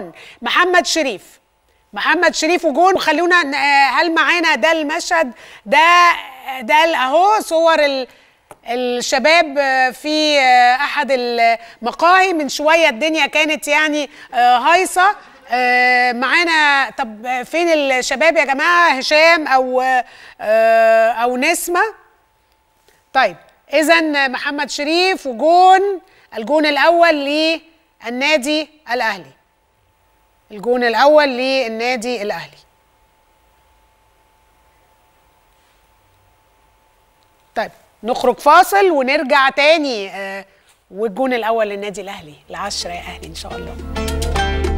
جون محمد شريف محمد شريف وجون خلونا آه، هل معانا ده المشهد ده ده اهو صور ال الشباب آه، في آه، احد المقاهي من شويه الدنيا كانت يعني هايصه معانا طب فين الشباب يا جماعه هشام او او نسمه طيب اذا محمد شريف وجون الجون الاول للنادي الاهلي الجون الاول للنادي الاهلي طيب نخرج فاصل ونرجع تاني آه، والجون الاول للنادي الاهلي العشره يا اهلي ان شاء الله